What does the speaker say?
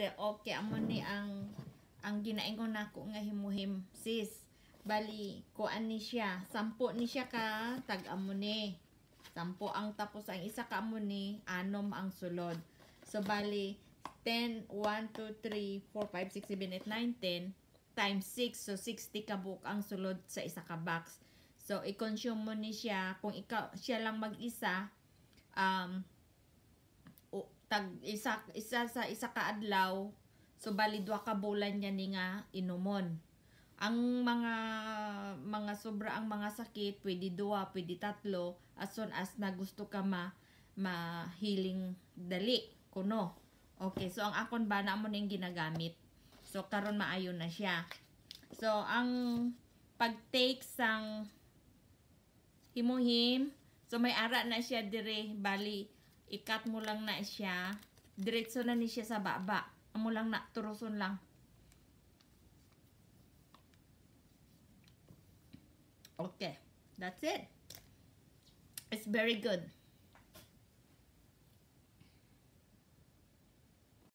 sis okay amo ni ang ang ginaingon nako nga himuhim sis bali kuan ni siya sampo ni siya ka tag amo ni sampo ang tapos ang isa ka amo ni anom ang sulod so bali 10 1 2 3 4 5 6 7 8 9 10 times 6 so 60 ka book ang sulod sa isa ka box so i-consume mo ni siya kung ikaw siya lang mag-isa um tag isa, isa sa isa ka adlaw so bali duha ka bulan niya ni nga inumon ang mga mga sobra ang mga sakit pwede duha pwede tatlo as soon as na gusto ka ma ma healing dali kuno okay so ang akon ba na mo ning ginagamit so karon maayo na siya so ang pagtake take sang himuhim so may ara na siya dire bali ikat mo lang na siya diretso na ni siya sa baba amo lang na turuson lang okay that's it it's very good